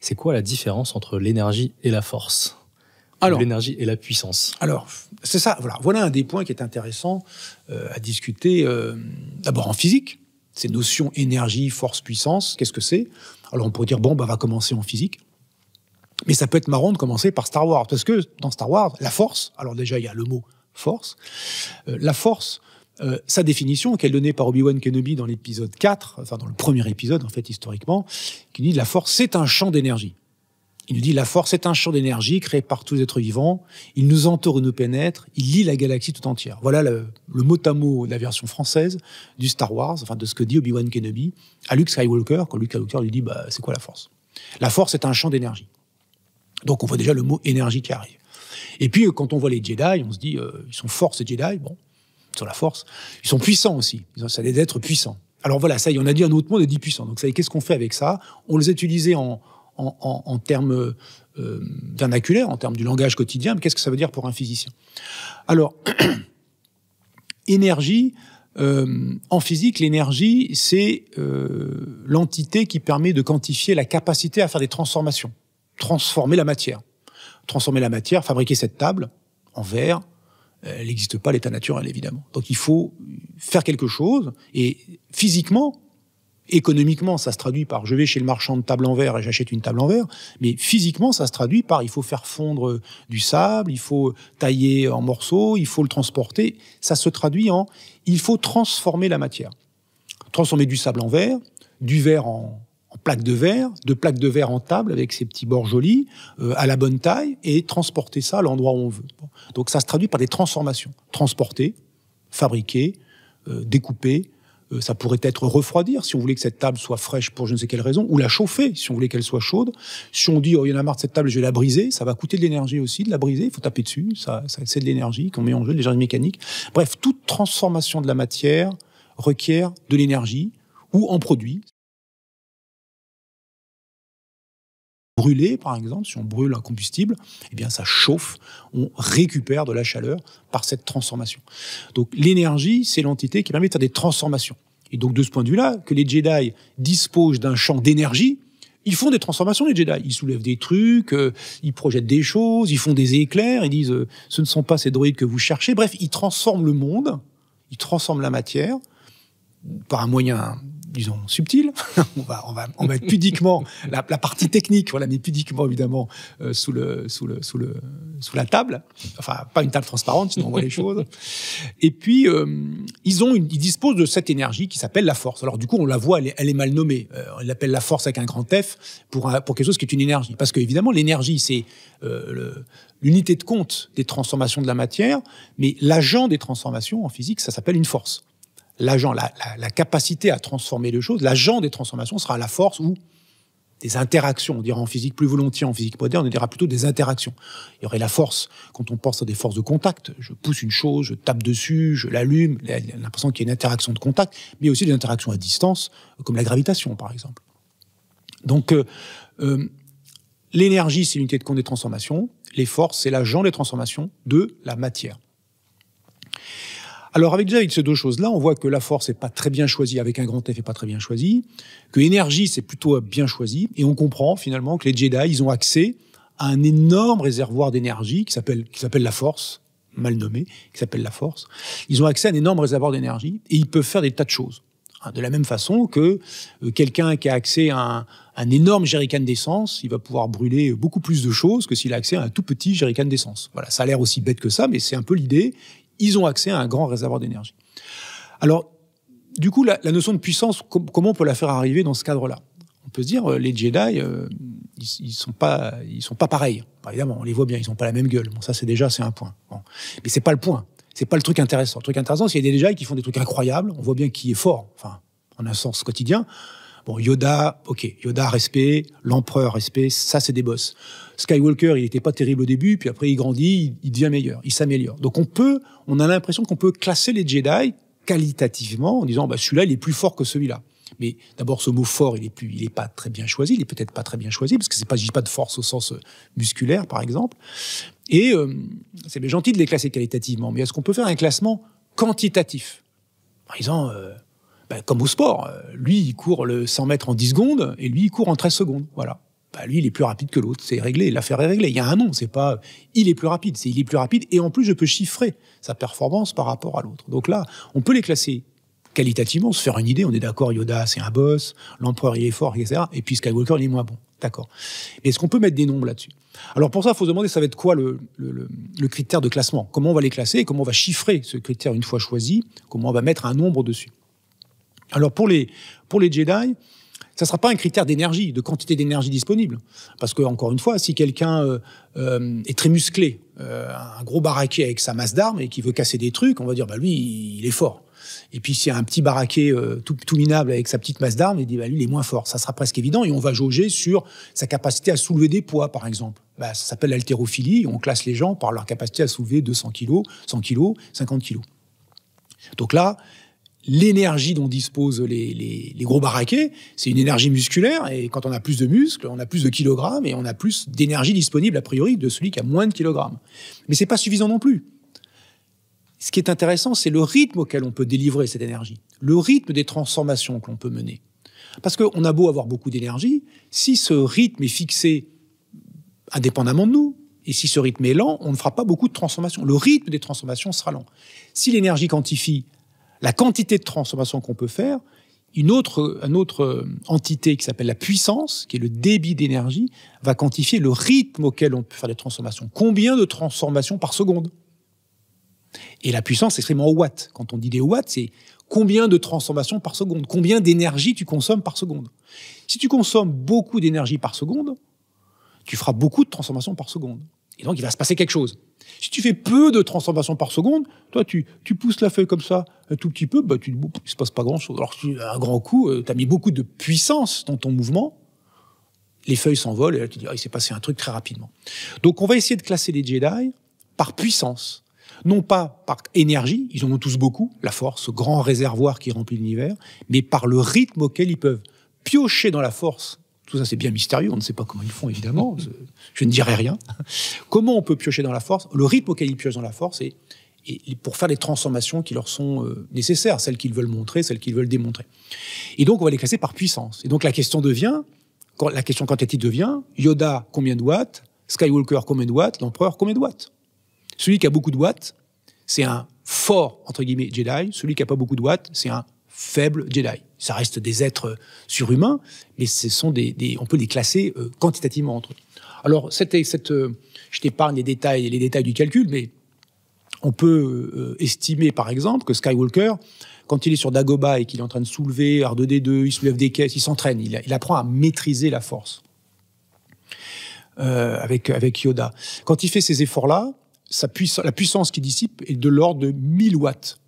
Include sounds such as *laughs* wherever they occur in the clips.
C'est quoi la différence entre l'énergie et la force alors, l'énergie et la puissance. Alors, c'est ça. Voilà, voilà un des points qui est intéressant euh, à discuter. Euh, d'abord en physique, ces notions énergie, force, puissance, qu'est-ce que c'est Alors, on pourrait dire bon, bah, va commencer en physique. Mais ça peut être marrant de commencer par Star Wars, parce que dans Star Wars, la force, alors déjà il y a le mot force, euh, la force, euh, sa définition qu'elle donnait par Obi-Wan Kenobi dans l'épisode 4, enfin dans le premier épisode en fait historiquement, qui dit la force c'est un champ d'énergie. Il nous dit la force est un champ d'énergie créé par tous les êtres vivants, il nous entoure nous pénètre, il lit la galaxie tout entière. Voilà le, mot à mot de la version française du Star Wars, enfin de ce que dit Obi-Wan Kenobi à Luke Skywalker, quand Luke Skywalker lui dit bah, c'est quoi la force La force est un champ d'énergie. Donc on voit déjà le mot énergie qui arrive. Et puis quand on voit les Jedi, on se dit euh, ils sont forts ces Jedi, bon, sur la force. Ils sont puissants aussi. Ils ont, ça d'être puissants. Alors voilà, ça y est, on a dit un autre mot, on a dit puissant. Donc ça y qu'est-ce qu'on fait avec ça On les a utilisés en, en, en, en termes euh, vernaculaires, en termes du langage quotidien, mais qu'est-ce que ça veut dire pour un physicien Alors, *clears throat* énergie, euh, en physique, l'énergie, c'est euh, l'entité qui permet de quantifier la capacité à faire des transformations, transformer la matière. Transformer la matière, fabriquer cette table en verre, euh, elle n'existe pas, l'état naturel, évidemment. Donc il faut faire quelque chose, et physiquement, économiquement, ça se traduit par je vais chez le marchand de table en verre et j'achète une table en verre, mais physiquement, ça se traduit par il faut faire fondre euh, du sable, il faut tailler en morceaux, il faut le transporter. Ça se traduit en il faut transformer la matière. Transformer du sable en verre, du verre en, en plaques de verre, de plaques de verre en table avec ces petits bords jolis, euh, à la bonne taille, et transporter ça à l'endroit où on veut. Donc ça se traduit par des transformations. Transporter, fabriquer, euh, découper. Euh, ça pourrait être refroidir si on voulait que cette table soit fraîche pour je ne sais quelle raison, ou la chauffer si on voulait qu'elle soit chaude. Si on dit, oh, il y en a marre de cette table, je vais la briser, ça va coûter de l'énergie aussi de la briser, il faut taper dessus, ça, ça c'est de l'énergie qu'on met en jeu, de l'énergie mécanique. Bref, toute transformation de la matière requiert de l'énergie ou en produit. brûler par exemple, si on brûle un combustible, eh bien ça chauffe, on récupère de la chaleur par cette transformation. Donc l'énergie, c'est l'entité qui permet de faire des transformations. Et donc de ce point de vue-là, que les Jedi disposent d'un champ d'énergie, ils font des transformations, les Jedi. Ils soulèvent des trucs, euh, ils projettent des choses, ils font des éclairs, ils disent euh, ce ne sont pas ces droïdes que vous cherchez. Bref, ils transforment le monde, ils transforment la matière par un moyen disons, subtil. *laughs* on, va, on, va, être pudiquement, *laughs* la, partie technique, on la met pudiquement, évidemment, euh, sous, le, sous, le, sous, le, sous la table. Enfin, pas une table transparente, sinon on voit les *laughs* choses. Et puis, euh, ils, ont ils disposent de cette énergie qui s'appelle la force. Alors, du coup, on la voit, elle est, mal nommée. Euh, on l'appelle la force avec un grand F pour, pour quelque chose qui est une énergie. Parce que, évidemment, l'énergie, c'est l'unité de compte des transformations de la matière, mais l'agent des transformations en physique, ça s'appelle une force l'agent, la, la, la, capacité à transformer les choses, l'agent des transformations sera la force ou des interactions. On dira en physique plus volontiers, en physique moderne, on dira plutôt des interactions. Il y aurait la force, quand on pense à des forces de contact, je pousse une chose, je tape dessus, je l'allume, l'impression qu'il y a une interaction de contact, mais aussi des interactions à distance, comme la gravitation par exemple. Donc, euh, euh, l'énergie, c'est l'unité de compte des transformations, les forces, c'est l'agent des transformations de la matière. Alors avec déjà avec ces deux choses-là, on voit que la force n'est pas très bien choisie, avec un grand F n'est pas très bien choisi, que l'énergie, c'est plutôt bien choisi, et on comprend finalement que les Jedi ils ont accès à un énorme réservoir d'énergie qui s'appelle qui s'appelle la force, mal nommé, qui s'appelle la force. Ils ont accès à un énorme réservoir d'énergie et ils peuvent faire des tas de choses. Hein, de la même façon que euh, quelqu'un qui a accès à un, un énorme jerrycan d'essence, il va pouvoir brûler beaucoup plus de choses que s'il a accès à un tout petit jerrycan d'essence. Voilà, ça a l'air aussi bête que ça, mais c'est un peu l'idée ils ont accès à un grand réservoir d'énergie. Alors, du coup, la, notion de puissance, comment on peut la faire arriver dans ce cadre-là On peut se dire, euh, les Jedi, euh, ils, ne sont pas, ils sont pas pareils. Bah, évidemment, on les voit bien, ils ont pas la même gueule. Bon, ça, c'est déjà, c'est un point. Bon. Mais c'est pas le point. C'est pas le truc intéressant. Le truc intéressant, c'est qu'il y a des Jedi qui font des trucs incroyables. On voit bien qui est fort, enfin, en un sens quotidien. Bon, Yoda, ok, Yoda, respect, l'empereur, respect, ça c'est des boss. Skywalker, il n'était pas terrible au début, puis après il grandit, il, devient meilleur, il s'améliore. Donc on peut, on a l'impression qu'on peut classer les Jedi qualitativement en disant, bah, celui-là, il est plus fort que celui-là. Mais d'abord, ce mot fort, il est plus, il est pas très bien choisi. Il est peut-être pas très bien choisi parce que c'est pas, je dis pas de force au sens euh, musculaire, par exemple. Et euh, c'est bien gentil de les classer qualitativement, mais est-ce qu'on peut faire un classement quantitatif Par exemple, euh, bah, comme au sport, euh, lui, il court le 100 mètres en 10 secondes et lui, il court en 13 secondes. Voilà. Bah, lui, il est plus rapide que l'autre. C'est réglé. L'affaire est réglée. Il y a un nom. C'est pas il est plus rapide. C'est il est plus rapide. Et en plus, je peux chiffrer sa performance par rapport à l'autre. Donc là, on peut les classer qualitativement, se faire une idée. On est d'accord, Yoda, c'est un boss. L'empereur, il est fort, etc. Et puis Skywalker, il est moins bon. D'accord. Mais est-ce qu'on peut mettre des nombres là-dessus Alors pour ça, il faut se demander, ça va être quoi le, le, le critère de classement Comment on va les classer et Comment on va chiffrer ce critère une fois choisi Comment on va mettre un nombre dessus alors pour les, pour les Jedi, ça ne sera pas un critère d'énergie, de quantité d'énergie disponible. Parce que, encore une fois, si quelqu'un euh, euh, est très musclé, euh, un gros baraquet avec sa masse d'armes et qui veut casser des trucs, on va dire, bah lui, il est fort. Et puis s'il y a un petit baraquet tout, minable avec sa petite masse d'armes, il dit, bah lui, il est moins fort. Ça sera presque évident et on va jauger sur sa capacité à soulever des poids, par exemple. Bah, ça s'appelle l'haltérophilie. On classe les gens par leur capacité à soulever 200 kg, 100 kg, 50 kg. Donc là, l'énergie dont disposent les, gros baraquets, c'est une énergie musculaire. Et quand on a plus de muscles, on a plus de kilogrammes et on a plus d'énergie disponible, a priori, de celui qui a moins de kilogrammes. Mais c'est pas suffisant non plus. Ce qui est intéressant, c'est le rythme auquel on peut délivrer cette énergie, le rythme des transformations que l'on peut mener. Parce qu'on a beau avoir beaucoup d'énergie, si ce rythme est fixé indépendamment de nous, et si ce rythme est lent, on ne fera pas beaucoup de transformations. Le rythme des transformations sera lent. Si l'énergie quantifie la quantité de transformation qu'on peut faire. Une autre, une autre euh, entité qui s'appelle la puissance, qui est le débit d'énergie, va quantifier le rythme auquel on peut faire des transformations. Combien de transformations par seconde Et la puissance, extrêmement en watts. Quand on dit des watts, c'est combien de transformations par seconde, combien d'énergie tu consommes par seconde. Si tu consommes beaucoup d'énergie par seconde, tu feras beaucoup de transformations par seconde. Et donc, il va se passer quelque chose. Si tu fais peu de transformations par seconde, toi, tu, tu pousses la feuille comme ça un tout petit peu, bah, tu, il se passe pas grand-chose. Alors, tu un grand coup, euh, tu as mis beaucoup de puissance dans ton mouvement, les feuilles s'envolent, et là, tu dis, ah, il s'est passé un truc très rapidement. Donc, on va essayer de classer les Jedi par puissance, non pas par énergie, ils en ont tous beaucoup, la force, ce grand réservoir qui remplit l'univers, mais par le rythme auquel ils peuvent piocher dans la force tout ça, c'est bien mystérieux. On ne sait pas comment ils font, évidemment. Je ne dirai rien. Comment on peut piocher dans la force Le rythme auquel ils piochent dans la force et, pour faire les transformations qui leur sont euh, nécessaires, celles qu'ils veulent montrer, celles qu'ils veulent démontrer. Et donc, on va les classer par puissance. Et donc, la question devient, quand, la question quantitative devient, Yoda, combien de watts Skywalker, combien de watts L'empereur, combien de watts Celui qui a beaucoup de watts, c'est un fort, entre guillemets, Jedi. Celui qui a pas beaucoup de watts, c'est un faible Jedi. Ça reste des êtres surhumains, mais ce sont des, on peut les classer euh, quantitativement entre eux. Alors, c'était cette, euh, je t'épargne les détails, les détails du calcul, mais on peut euh, estimer, par exemple, que Skywalker, quand il est sur Dagoba et qu'il est en train de soulever R2D2, il soulève des caisses, il s'entraîne, il, apprend à maîtriser la force avec, avec Yoda. Quand il fait ces efforts-là, sa puissance, la puissance qu'il dissipe est de l'ordre de 1000 watts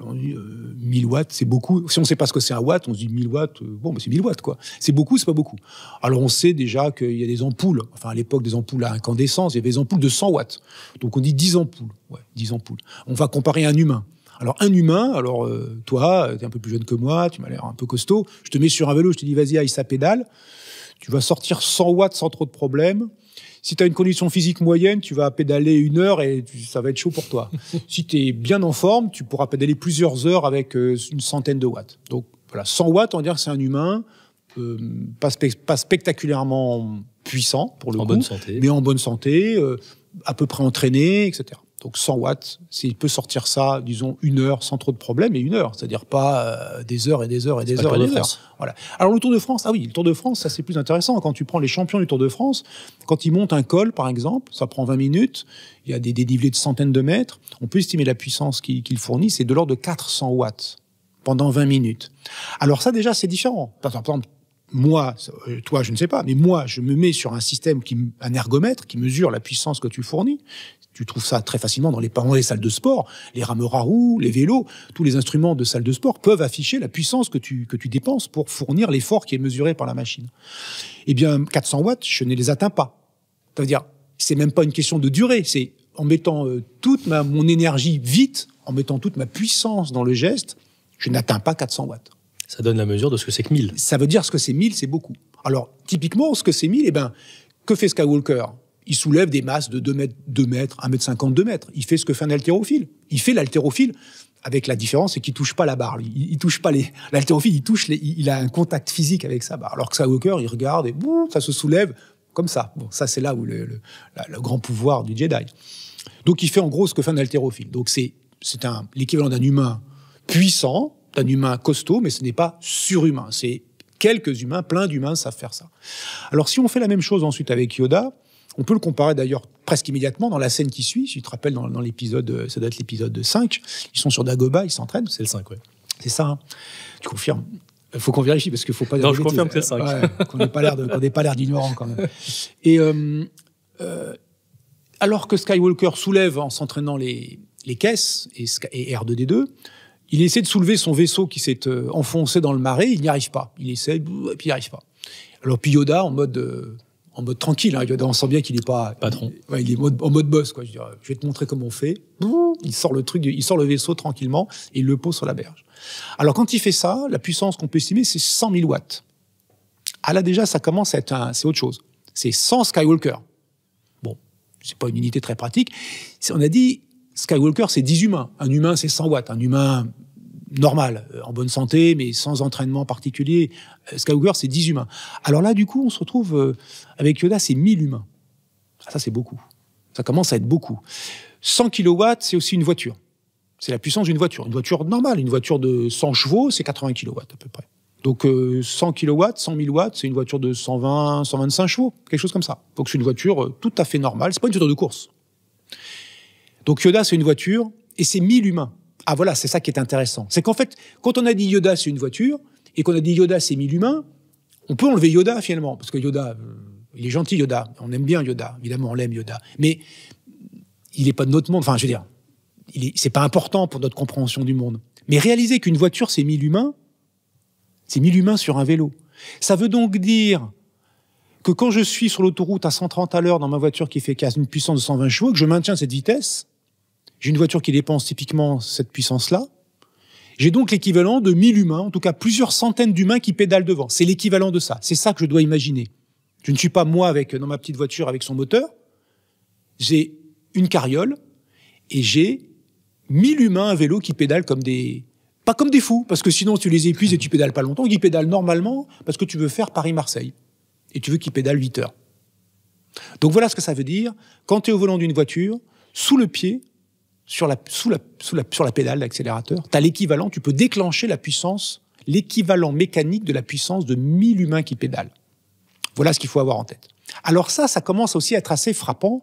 on dit 1000 euh, watts, c'est beaucoup. Si on ne sait pas ce que c'est un watt, on se dit 1000 watts, euh, bon, mais bah, c'est 1000 watts, quoi. C'est beaucoup, c'est pas beaucoup. Alors on sait déjà qu'il y a des ampoules, enfin à l'époque des ampoules à incandescence, il y avait des ampoules de 100 watts. Donc on dit 10 ampoules, 10 ampoules. On va comparer un humain. Alors un humain, alors euh, toi, tu es un peu plus jeune que moi, tu m'as l'air un peu costaud, je te mets sur un vélo, je te dis vas-y, aïe, ça pédale, tu vas sortir 100 watts sans trop de problèmes si tu as une condition physique moyenne, tu vas pédaler une heure et ça va être chaud pour toi. *laughs* si tu es bien en forme, tu pourras pédaler plusieurs heures avec euh, une centaine de watts. Donc voilà, 100 watts, on dirait dire que c'est un humain euh, pas, spectaculairement puissant pour le mais en bonne santé, euh, à peu près entraîné, etc. Donc 100 watts, s'il peut sortir ça, disons, une heure sans trop de problèmes, et une heure, c'est-à-dire pas euh, des heures et des heures et des heures et des heures. Voilà. Alors le Tour de France, ah oui, le Tour de France, ça c'est plus intéressant. Quand tu prends les champions du Tour de France, quand ils montent un col, par exemple, ça prend 20 minutes, il y a des dénivelés de centaines de mètres, on peut estimer la puissance qu'ils fournissent, c'est de l'ordre de 400 watts pendant 20 minutes. Alors ça déjà, c'est différent. Par exemple, moi, euh, toi, je ne sais pas, mais moi, je me mets sur un système, qui, un ergomètre qui mesure la puissance que tu fournis. Tu trouves ça très facilement dans les, les salles de sport. Les rameurs à roues, les vélos, tous les instruments de salle de sport peuvent afficher la puissance que tu, que tu dépenses pour fournir l'effort qui est mesuré par la machine. Eh bien, 400 watts, je ne les atteins pas. Ça veut dire, c'est même pas une question de durée. C'est en mettant euh, toute ma, mon énergie vite, en mettant toute ma puissance dans le geste, je n'atteins pas 400 watts. Ça donne la mesure de ce que c'est que 1000. Ça veut dire ce que c'est 1000, c'est beaucoup. Alors, typiquement, ce que c'est 1000, eh ben, que fait Skywalker il soulève des masses de 2 mètres, 2 mètres, 1 mètre 52 mètres. Il fait ce que fait un haltérophile. Il fait l'haltérophile avec la différence, c'est qu'il touche pas la barre. Il, touche pas les. *laughs* L'haltérophile, il touche. il a un contact physique avec sa barre. Alors que Skywalker, il regarde et ça se soulève comme ça. Bon, ça c'est là où le, grand pouvoir du Jedi. Donc il fait en gros ce que fait un haltérophile. Donc c'est un l'équivalent d'un humain puissant, d'un humain costaud, mais ce n'est pas surhumain. C'est quelques humains, plein d'humains savent faire ça. Alors si on fait la même chose ensuite avec Yoda, on peut le comparer d'ailleurs presque immédiatement dans la scène qui suit. Si tu te rappelles, dans, l'épisode, euh, ça date de l'épisode 5, ils sont sur Dagoba, ils s'entraînent. C'est le 5, ouais. C'est ça, hein. tu confirmes il euh, faut qu'on vérifie parce qu'il faut pas. Non, je confirme que c'est 5. qu'on n'ait pas l'air d'ignorant quand même. Et euh, alors que Skywalker soulève en s'entraînant les, caisses et, et R2D2, il essaie de soulever son vaisseau qui s'est enfoncé dans le marais, il n'y arrive pas. Il essaie, et puis il n'y arrive pas. Alors puis Yoda, en mode en mode tranquille. Hein. On sent bien qu'il n'est pas patron. il est mode, en mode boss. Je, vais te montrer comment on fait. Il sort le truc, il sort le vaisseau tranquillement et il le pose sur la berge. Alors quand il fait ça, la puissance qu'on peut estimer, c'est 100 000 watts. Ah là déjà, ça commence à être un, c'est autre chose. C'est 100 Skywalker. Bon, c'est pas une unité très pratique. On a dit Skywalker, c'est 10 humains. Un humain, c'est 100 watts. Un humain normal, euh, en bonne santé, mais sans entraînement particulier. Euh, Skywalker, c'est 10 humains. Alors là, du coup, on se retrouve euh, avec Yoda, c'est 1000 humains. Ah, ça, c'est beaucoup. Ça commence à être beaucoup. 100 kW, c'est aussi une voiture. C'est la puissance d'une voiture. Une voiture normale, une voiture de 100 chevaux, c'est 80 kW à peu près. Donc 100 kW, 100 000 watts, c'est une voiture de 120, 125 chevaux, quelque chose comme ça. Donc c'est une voiture tout à fait normale. C'est pas une voiture de course. Donc Yoda, c'est une voiture et c'est 1000 humains ah voilà, c'est ça qui est intéressant. C'est qu'en fait, quand on a dit Yoda, c'est une voiture, et qu'on a dit Yoda, c'est mille humains, on peut enlever Yoda finalement, parce que Yoda, euh, il est gentil Yoda, on aime bien Yoda, évidemment, on l'aime Yoda, mais il n'est pas de notre monde, enfin je veux dire, c'est pas important pour notre compréhension du monde. Mais réaliser qu'une voiture, c'est mille humains, c'est mille humains sur un vélo. Ça veut donc dire que quand je suis sur l'autoroute à 130 à l'heure dans ma voiture qui fait une puissance de 120 chevaux, que je maintiens cette vitesse, j'ai une voiture qui dépense typiquement cette puissance-là. J'ai donc l'équivalent de 1000 humains, en tout cas plusieurs centaines d'humains qui pédalent devant. C'est l'équivalent de ça. C'est ça que je dois imaginer. Je ne suis pas moi avec dans ma petite voiture avec son moteur. J'ai une carriole et j'ai 1000 humains à vélo qui pédalent comme des pas comme des fous parce que sinon tu les épuises et tu pédales pas longtemps, ils pédalent normalement parce que tu veux faire Paris-Marseille et tu veux qu'ils pédalent 8 heures. Donc voilà ce que ça veut dire quand tu es au volant d'une voiture, sous le pied, sur la, sous la, sur la pédale l'accélérateur, Tu as l'équivalent, tu peux déclencher la puissance, l'équivalent mécanique de la puissance de 1000 humains qui pédalent. Voilà ce qu'il faut avoir en tête. Alors ça, ça commence aussi à être assez frappant.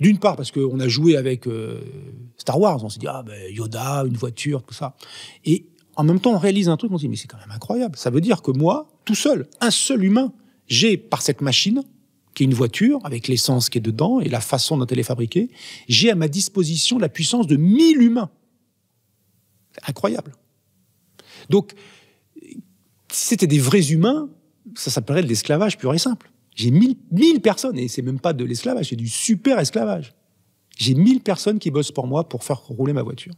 D'une part parce qu'on a joué avec euh, Star Wars, on s'est dit ah ben Yoda, une voiture, tout ça. Et en même temps, on réalise un truc, on se dit mais c'est quand même incroyable. Ça veut dire que moi, tout seul, un seul humain, j'ai par cette machine qui est une voiture avec l'essence qui est dedans et la façon dont elle est fabriquée, j'ai à ma disposition la puissance de 1000 humains. Incroyable. Donc, si c'était des vrais humains, ça s'appellerait de l'esclavage pur et simple. J'ai 1000 personnes, et c'est même pas de l'esclavage, c'est du super esclavage. J'ai 1000 personnes qui bossent pour moi pour faire rouler ma voiture.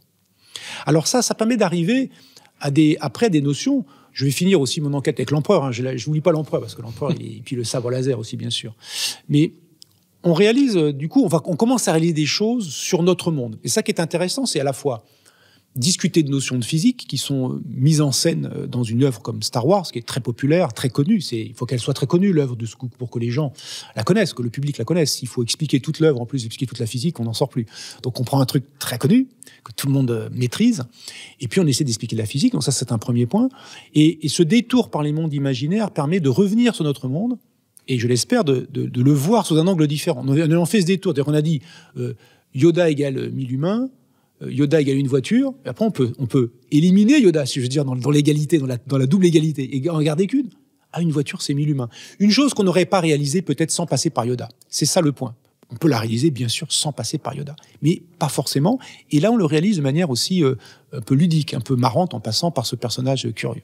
Alors ça, ça permet d'arriver à des, après à des notions je vais finir aussi mon enquête avec l'empereur. Hein. Je lis pas l'empereur, parce que l'empereur, et puis le sabre laser aussi, bien sûr. Mais on réalise, euh, du coup, on, on commence à réaliser des choses sur notre monde. Et ça qui est intéressant, c'est à la fois discuter de notions de physique qui sont euh, mises en scène euh, dans une œuvre comme Star Wars, qui est très populaire, très connue. C'est, il faut qu'elle soit très connue, l'œuvre de Scoop, pour que les gens la connaissent, que le public la connaisse. Il faut expliquer toute l'œuvre, en plus expliquer toute la physique, on n'en sort plus. Donc on prend un truc très connu, que tout le monde euh, maîtrise, et puis on essaie d'expliquer la physique. Donc ça, c'est un premier point. Et, ce détour par les mondes imaginaires permet de revenir sur notre monde, et je l'espère, de, le voir sous un angle différent. On, a fait ce détour. On a dit Yoda égale mille humains, euh, Yoda égale une voiture, et après on peut, on peut éliminer Yoda, si je veux dire, dans, l'égalité, dans la, double égalité, et en garder qu'une. Ah, une voiture, c'est mille humains. Une chose qu'on n'aurait pas réalisée peut-être sans passer par Yoda. C'est ça le point. On peut la réaliser, bien sûr, sans passer par Yoda, mais pas forcément. Et là, on le réalise de manière aussi euh, un peu ludique, un peu marrante, en passant par ce personnage euh, curieux.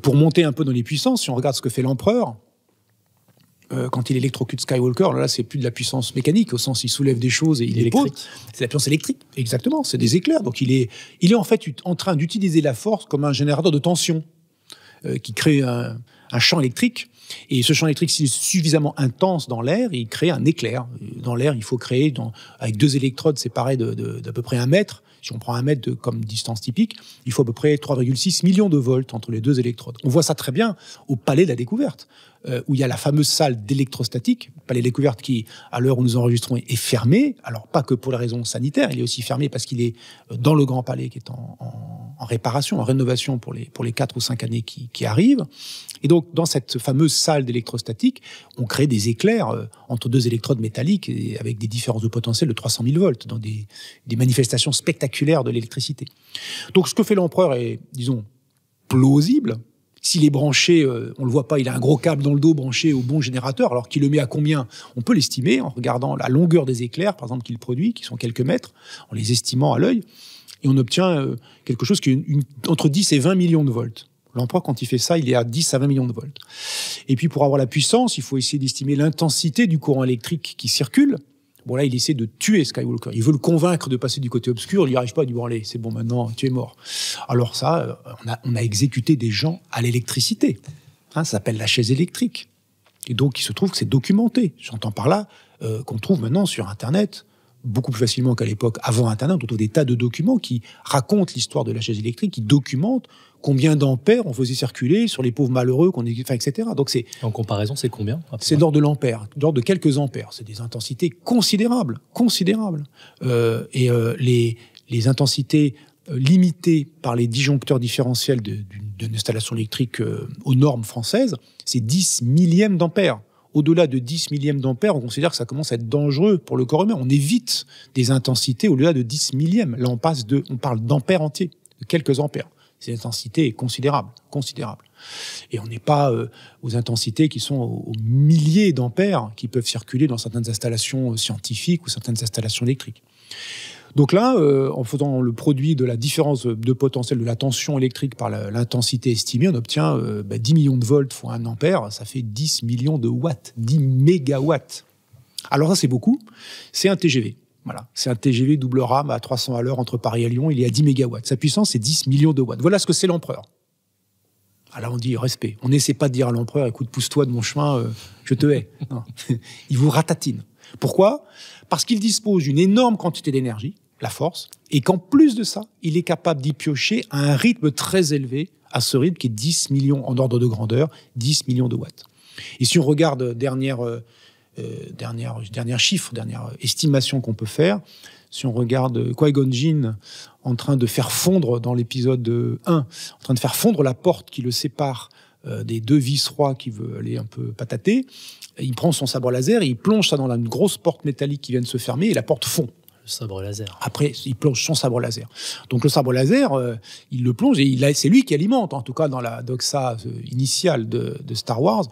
pour monter un peu dans les puissances, si on regarde ce que fait l'empereur, euh, quand il électrocute Skywalker, là, là c'est plus de la puissance mécanique, au sens il soulève des choses et il les C'est la puissance électrique, exactement, c'est des éclairs. Donc il est, il est en fait en train d'utiliser la force comme un générateur de tension euh, qui crée un, champ électrique. Et ce champ électrique, s'il est suffisamment intense dans l'air, il crée un éclair. Dans l'air, il faut créer, avec deux électrodes séparées d'à peu près un mètre, si on prend un mètre comme distance typique, il faut à peu près 3,6 millions de volts entre les deux électrodes. On voit ça très bien au Palais de la Découverte, euh, où il y a la fameuse salle d'électrostatique, Palais de la Découverte qui, à l'heure où nous enregistrons, est fermé, Alors pas que pour la raison sanitaire, il est aussi fermé parce qu'il est euh, dans le Grand Palais qui est en, réparation, en rénovation pour les, pour les 4 ou 5 années qui, arrivent. Et donc, dans cette fameuse salle d'électrostatique, on crée des éclairs euh, entre deux électrodes métalliques avec des différences de potentiel de 300 000 volts dans des manifestations spectaculaires de l'électricité. Donc ce que fait l'empereur est, disons, plausible. S'il est branché, euh, on ne le voit pas, il a un gros câble dans le dos branché au bon générateur, alors qu'il le met à combien On peut l'estimer en regardant la longueur des éclairs, par exemple, qu'il produit, qui sont quelques mètres, en les estimant à l'œil, et on obtient euh, quelque chose qui est entre 10 et 20 millions de volts. L'empereur, quand il fait ça, il est à 10 à 20 millions de volts. Et puis, pour avoir la puissance, il faut essayer d'estimer l'intensité du courant électrique qui circule. Bon, là, il essaie de tuer Skywalker. Il veut le convaincre de passer du côté obscur. Il n'y arrive pas. Il dit Bon, allez, c'est bon, maintenant, tu es mort. Alors, ça, euh, on a, exécuté des gens à l'électricité. Hein, ça s'appelle la chaise électrique. Et donc, il se trouve que c'est documenté. J'entends par là euh, qu'on trouve maintenant sur Internet beaucoup plus facilement qu'à l'époque avant Internet. On trouve des tas de documents qui racontent l'histoire de la chaise électrique, qui documentent combien d'ampères on faisait circuler sur les pauvres malheureux qu'on etc. Donc c'est en comparaison, c'est combien C'est l'ordre de l'ampère, l'ordre de quelques ampères. C'est des intensités considérables, considérables. Euh, et euh, les intensités euh, limitées par les disjoncteurs différentiels d'une installation électrique aux normes françaises, c'est 10 millièmes d'ampères au-delà de 10 millièmes d'ampère, on considère que ça commence à être dangereux pour le corps humain. On évite des intensités au-delà de 10 millièmes. Là, on passe de, on parle d'ampères entiers, de quelques ampères. Cette intensité est considérable, considérable. Et on n'est pas euh, aux intensités qui sont aux milliers d'ampères qui peuvent circuler dans certaines installations euh, scientifiques ou certaines installations électriques. Donc là, euh, en faisant le produit de la différence de potentiel de la tension électrique par l'intensité estimée, on obtient 10 euh, bah, millions de volts fois 1 ampère, ça fait 10 millions de watts, 10 mégawatts. Alors ça, c'est beaucoup. C'est un TGV. Voilà. C'est un TGV double rame à 300 à l'heure entre Paris et Lyon. Il est à 10 mégawatts. Sa puissance, c'est 10 millions de watts. Voilà ce que c'est l'empereur. Alors ah, on dit respect. On n'essaie pas de dire à l'empereur, écoute, pousse-toi de mon chemin, euh, je te hais. *laughs* il vous ratatine. Pourquoi Parce qu'il dispose d'une énorme quantité d'énergie la force, et qu'en plus de ça, il est capable d'y piocher à un rythme très élevé, à ce rythme qui est 10 millions en ordre de grandeur, 10 millions de watts. Et si on regarde euh, dernière, euh, euh dernière, dernière chiffre, dernière euh, estimation qu'on peut faire, si on regarde qui en train de faire fondre dans l'épisode 1, en train de faire fondre la porte qui le sépare des deux vice-rois qui veulent aller un peu patater, il prend son sabre laser et il plonge ça dans la grosse porte métallique qui vient de se fermer et la porte fond sabre laser. Après, il plonge son sabre laser. Donc le sabre laser, euh, il le plonge et c'est lui qui alimente, en tout cas dans la doxa euh, initiale de, Star Wars.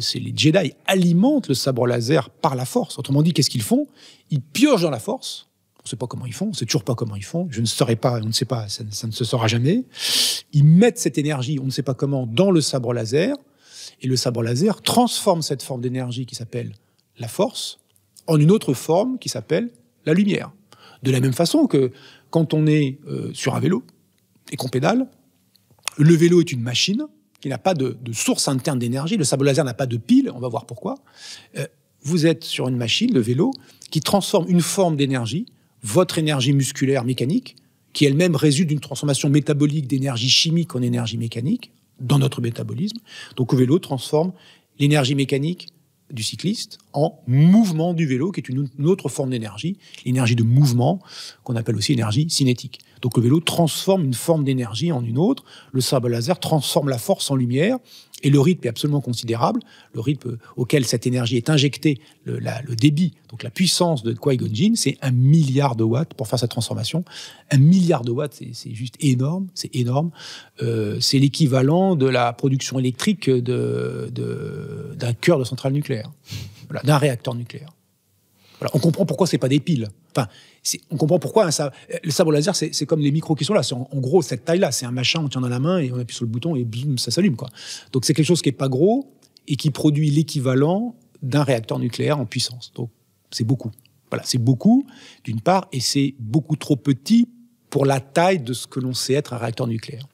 C'est les Jedi alimentent le sabre laser par la force. Autrement dit, qu'est-ce qu'ils font Ils piochent dans la force. On ne sait pas comment ils font, on ne sait toujours pas comment ils font. Je ne saurais pas, on ne sait pas, ça ne se saura jamais. Ils mettent cette énergie, on ne sait pas comment, dans le sabre laser. Et le sabre laser transforme cette forme d'énergie qui s'appelle la force en une autre forme qui s'appelle la lumière. De la même façon que quand on est euh, sur un vélo et qu'on pédale, le vélo est une machine qui n'a pas de, source interne d'énergie. Le sable laser n'a pas de pile, on va voir pourquoi. Euh, vous êtes sur une machine, le vélo, qui transforme une forme d'énergie, votre énergie musculaire mécanique, qui elle-même résulte d'une transformation métabolique d'énergie chimique en énergie mécanique, dans notre métabolisme. Donc le vélo transforme l'énergie mécanique du cycliste en mouvement du vélo, qui est une autre forme d'énergie, l'énergie de mouvement qu'on appelle aussi énergie cinétique. Donc le vélo transforme une forme d'énergie en une autre. Le sabre laser transforme la force en lumière. Et le rythme est absolument considérable. Le rythme auquel cette énergie est injectée, le, débit, donc la puissance de Qui-Gon c'est un milliard de watts pour faire cette transformation. Un milliard de watts, c'est juste énorme. C'est énorme. Euh, c'est l'équivalent de la production électrique d'un cœur de centrale nucléaire, d'un réacteur nucléaire. On comprend pourquoi c'est pas des piles. Enfin, on comprend pourquoi ça, le sabre laser, c'est comme les micros qui sont là. en, gros cette taille-là. C'est un machin, on tient dans la main et on appuie sur le bouton et bim ça s'allume. Donc c'est quelque chose qui n'est pas gros et qui produit l'équivalent d'un réacteur nucléaire en puissance. Donc c'est beaucoup. Voilà, c'est beaucoup d'une part et c'est beaucoup trop petit pour la taille de ce que l'on sait être un réacteur nucléaire.